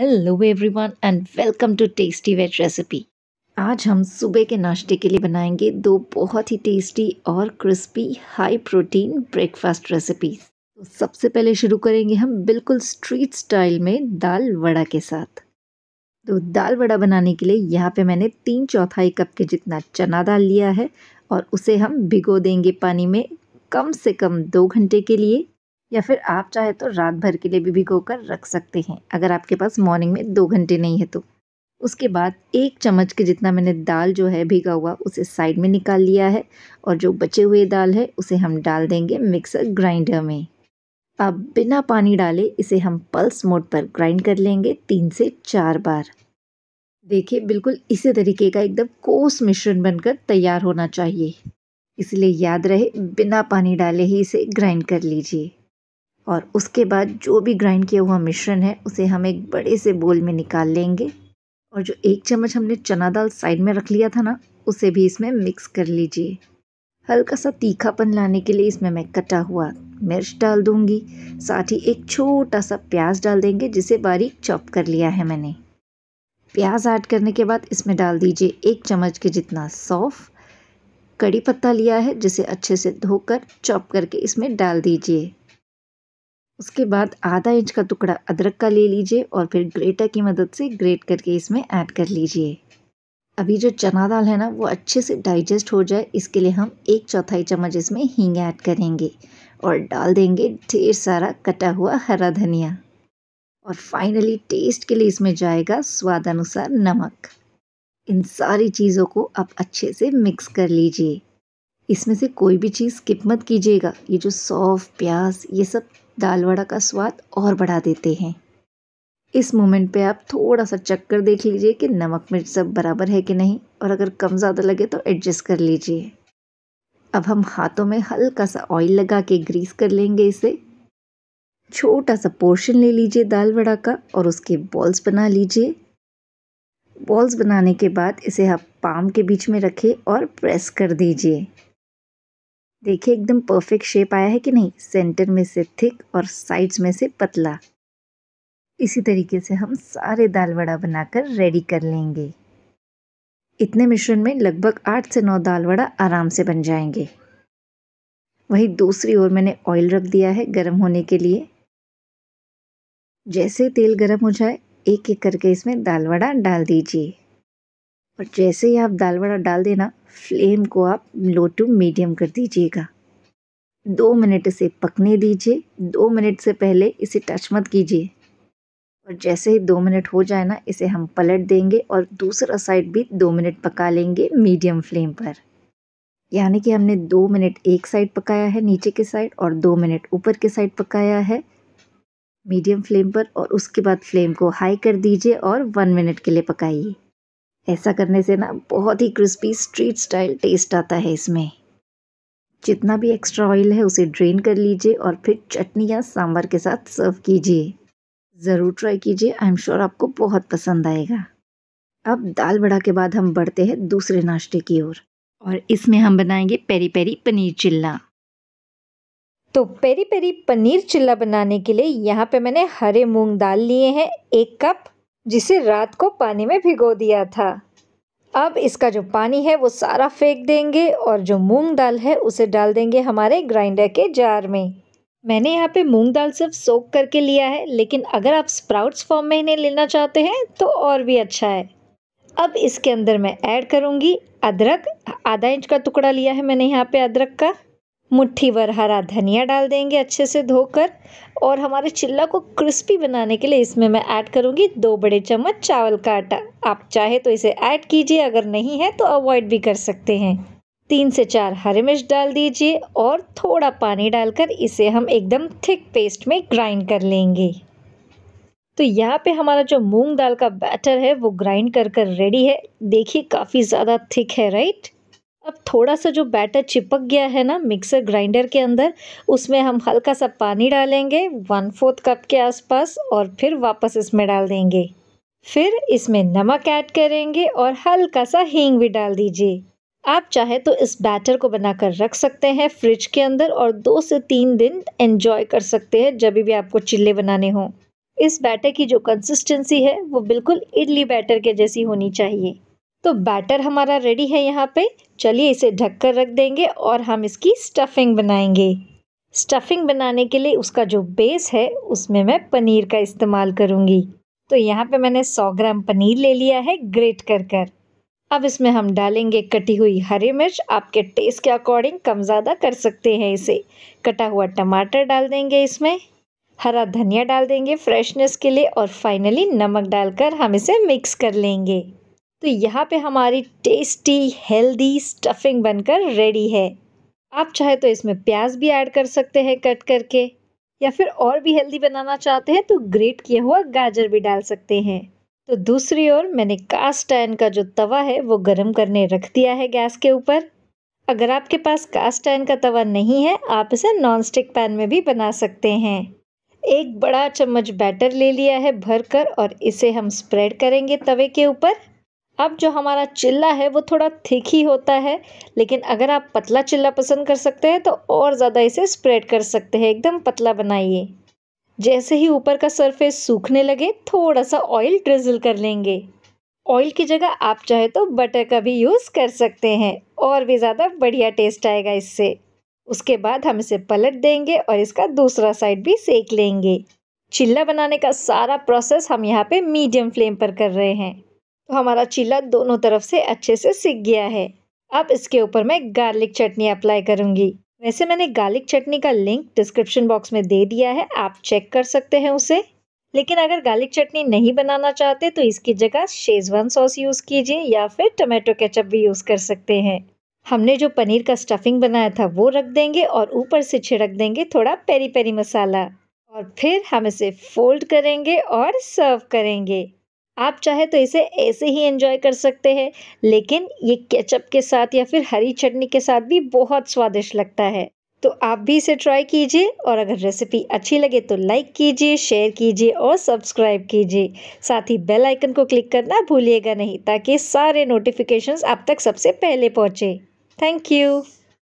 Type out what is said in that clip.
hello everyone and welcome to tasty veg recipe आज हम सुबह के नाश्ते के लिए बनाएंगे दो बहुत ही टेस्टी और crispy high protein breakfast recipes तो सबसे पहले शुरू करेंगे हम बिल्कुल स्ट्रीट स्टाइल में दाल वड़ा के साथ तो दाल वड़ा बनाने के लिए यहाँ पे मैंने तीन चौथाई कप के जितना चना दाल लिया है और उसे हम भिगो देंगे पानी में कम से कम दो घंटे के लिए या फिर आप चाहे तो रात भर के लिए भी भिगो कर रख सकते हैं अगर आपके पास मॉर्निंग में दो घंटे नहीं है तो उसके बाद एक चम्मच के जितना मैंने दाल जो है भिगा हुआ उसे साइड में निकाल लिया है और जो बचे हुए दाल है उसे हम डाल देंगे मिक्सर ग्राइंडर में अब बिना पानी डाले इसे हम पल्स मोड पर ग्राइंड कर लेंगे तीन से चार बार देखिए बिल्कुल इसी तरीके का एकदम कोस मिश्रण बनकर तैयार होना चाहिए इसलिए याद रहे बिना पानी डाले ही इसे ग्राइंड कर लीजिए और उसके बाद जो भी ग्राइंड किया हुआ मिश्रण है उसे हम एक बड़े से बोल में निकाल लेंगे और जो एक चम्मच हमने चना दाल साइड में रख लिया था ना उसे भी इसमें मिक्स कर लीजिए हल्का सा तीखापन लाने के लिए इसमें मैं कटा हुआ मिर्च डाल दूंगी साथ ही एक छोटा सा प्याज डाल देंगे जिसे बारीक चॉप कर लिया है मैंने प्याज ऐड करने के बाद इसमें डाल दीजिए एक चम्मच के जितना सौफ़ कड़ी पत्ता लिया है जिसे अच्छे से धोकर चॉप करके इसमें डाल दीजिए उसके बाद आधा इंच का टुकड़ा अदरक का ले लीजिए और फिर ग्रेटर की मदद से ग्रेट करके इसमें ऐड कर लीजिए अभी जो चना दाल है ना वो अच्छे से डाइजेस्ट हो जाए इसके लिए हम एक चौथाई चम्मच इसमें हींग ऐड करेंगे और डाल देंगे ढेर सारा कटा हुआ हरा धनिया और फाइनली टेस्ट के लिए इसमें जाएगा स्वाद अनुसार नमक इन सारी चीज़ों को आप अच्छे से मिक्स कर लीजिए इसमें से कोई भी चीज़ स्किप मत कीजिएगा ये जो सौफ़ प्याज ये सब दाल वड़ा का स्वाद और बढ़ा देते हैं इस मोमेंट पे आप थोड़ा सा चेक कर देख लीजिए कि नमक मिर्च सब बराबर है कि नहीं और अगर कम ज़्यादा लगे तो एडजस्ट कर लीजिए अब हम हाथों में हल्का सा ऑयल लगा के ग्रीस कर लेंगे इसे छोटा सा पोर्शन ले लीजिए दाल वड़ा का और उसके बॉल्स बना लीजिए बॉल्स बनाने के बाद इसे आप पाम के बीच में रखें और प्रेस कर दीजिए देखिए एकदम परफेक्ट शेप आया है कि नहीं सेंटर में से थिक और साइड्स में से पतला इसी तरीके से हम सारे दाल वड़ा बनाकर रेडी कर लेंगे इतने मिश्रण में लगभग आठ से नौ दाल वड़ा आराम से बन जाएंगे वहीं दूसरी ओर मैंने ऑयल रख दिया है गर्म होने के लिए जैसे तेल गर्म हो जाए एक एक करके इसमें दाल वड़ा डाल दीजिए और जैसे ही आप दाल वड़ा डाल देना फ्लेम को आप लो टू मीडियम कर दीजिएगा दो मिनट इसे पकने दीजिए दो मिनट से पहले इसे टच मत कीजिए और जैसे ही दो मिनट हो जाए ना इसे हम पलट देंगे और दूसरा साइड भी दो मिनट पका लेंगे मीडियम फ्लेम पर यानी कि हमने दो मिनट एक साइड पकाया है नीचे के साइड और दो मिनट ऊपर के साइड पकाया है मीडियम फ्लेम पर और उसके बाद फ्लेम को हाई कर दीजिए और वन मिनट के लिए पकाइए ऐसा करने से ना बहुत ही क्रिस्पी स्ट्रीट स्टाइल टेस्ट आता है इसमें जितना भी एक्स्ट्रा ऑयल है उसे ड्रेन कर लीजिए और फिर चटनी या सांभर के साथ सर्व कीजिए ज़रूर ट्राई कीजिए आई एम श्योर आपको बहुत पसंद आएगा अब दाल बड़ा के बाद हम बढ़ते हैं दूसरे नाश्ते की ओर और, और इसमें हम बनाएंगे पेरी पेरी पनीर चिल्ला तो पेरी पेरी पनीर चिल्ला बनाने के लिए यहाँ पे मैंने हरे मूंग दाल लिए हैं एक कप जिसे रात को पानी में भिगो दिया था अब इसका जो पानी है वो सारा फेंक देंगे और जो मूंग दाल है उसे डाल देंगे हमारे ग्राइंडर के जार में मैंने यहाँ पे मूंग दाल सिर्फ सोख करके लिया है लेकिन अगर आप स्प्राउट्स फॉर्म में इन्हें लेना चाहते हैं तो और भी अच्छा है अब इसके अंदर मैं ऐड करूँगी अदरक आधा इंच का टुकड़ा लिया है मैंने यहाँ पे अदरक का मुट्ठी भर हरा धनिया डाल देंगे अच्छे से धोकर और हमारे चिल्ला को क्रिस्पी बनाने के लिए इसमें मैं ऐड करूँगी दो बड़े चम्मच चावल का आटा आप चाहे तो इसे ऐड कीजिए अगर नहीं है तो अवॉइड भी कर सकते हैं तीन से चार हरी मिर्च डाल दीजिए और थोड़ा पानी डालकर इसे हम एकदम थिक पेस्ट में ग्राइंड कर लेंगे तो यहाँ पे हमारा जो मूंग दाल का बैटर है वो ग्राइंड कर कर रेडी है देखिए काफ़ी ज़्यादा थिक है राइट अब थोड़ा सा जो बैटर चिपक गया है ना मिक्सर ग्राइंडर के अंदर उसमें हम हल्का सा पानी डालेंगे वन फोर्थ कप के आसपास और फिर वापस इसमें डाल देंगे फिर इसमें नमक ऐड करेंगे और हल्का सा हींग भी डाल दीजिए आप चाहे तो इस बैटर को बनाकर रख सकते हैं फ्रिज के अंदर और दो से तीन दिन एन्जॉय कर सकते हैं जब भी आपको चिल्ले बनाने हों इस बैटर की जो कंसिस्टेंसी है वो बिल्कुल इडली बैटर के जैसी होनी चाहिए तो बैटर हमारा रेडी है यहाँ पे चलिए इसे ढक कर रख देंगे और हम इसकी स्टफिंग बनाएंगे स्टफिंग बनाने के लिए उसका जो बेस है उसमें मैं पनीर का इस्तेमाल करूँगी तो यहाँ पे मैंने 100 ग्राम पनीर ले लिया है ग्रेट कर कर अब इसमें हम डालेंगे कटी हुई हरी मिर्च आपके टेस्ट के अकॉर्डिंग कम ज़्यादा कर सकते हैं इसे कटा हुआ टमाटर डाल देंगे इसमें हरा धनिया डाल देंगे फ्रेशनेस के लिए और फाइनली नमक डालकर हम इसे मिक्स कर लेंगे तो यहाँ पे हमारी टेस्टी हेल्दी स्टफिंग बनकर रेडी है आप चाहे तो इसमें प्याज भी ऐड कर सकते हैं कट करके या फिर और भी हेल्दी बनाना चाहते हैं तो ग्रेट किया हुआ गाजर भी डाल सकते हैं तो दूसरी ओर मैंने कास्ट आयन का जो तवा है वो गर्म करने रख दिया है गैस के ऊपर अगर आपके पास कास्ट आयन का तवा नहीं है आप इसे नॉन स्टिक पैन में भी बना सकते हैं एक बड़ा चम्मच बैटर ले लिया है भरकर और इसे हम स्प्रेड करेंगे तवे के ऊपर अब जो हमारा चिल्ला है वो थोड़ा थिक ही होता है लेकिन अगर आप पतला चिल्ला पसंद कर सकते हैं तो और ज़्यादा इसे स्प्रेड कर सकते हैं एकदम पतला बनाइए जैसे ही ऊपर का सरफेस सूखने लगे थोड़ा सा ऑयल ड्रिजल कर लेंगे ऑयल की जगह आप चाहे तो बटर का भी यूज़ कर सकते हैं और भी ज़्यादा बढ़िया टेस्ट आएगा इससे उसके बाद हम इसे पलट देंगे और इसका दूसरा साइड भी सेक लेंगे चिल्ला बनाने का सारा प्रोसेस हम यहाँ पे मीडियम फ्लेम पर कर रहे हैं तो हमारा चीला दोनों तरफ से अच्छे से सीख गया है अब इसके ऊपर मैं गार्लिक चटनी अप्लाई करूँगी वैसे मैंने गार्लिक चटनी का लिंक डिस्क्रिप्शन बॉक्स में दे दिया है आप चेक कर सकते हैं उसे लेकिन अगर गार्लिक चटनी नहीं बनाना चाहते तो इसकी जगह शेजवान सॉस यूज़ कीजिए या फिर टोमेटो केचप भी यूज़ कर सकते हैं हमने जो पनीर का स्टफिंग बनाया था वो रख देंगे और ऊपर से छिड़क देंगे थोड़ा पेरी पेरी मसाला और फिर हम इसे फोल्ड करेंगे और सर्व करेंगे आप चाहे तो इसे ऐसे ही एंजॉय कर सकते हैं लेकिन ये केचप के साथ या फिर हरी चटनी के साथ भी बहुत स्वादिष्ट लगता है तो आप भी इसे ट्राई कीजिए और अगर रेसिपी अच्छी लगे तो लाइक कीजिए शेयर कीजिए और सब्सक्राइब कीजिए साथ ही बेल आइकन को क्लिक करना भूलिएगा नहीं ताकि सारे नोटिफिकेशंस आप तक सबसे पहले पहुँचे थैंक यू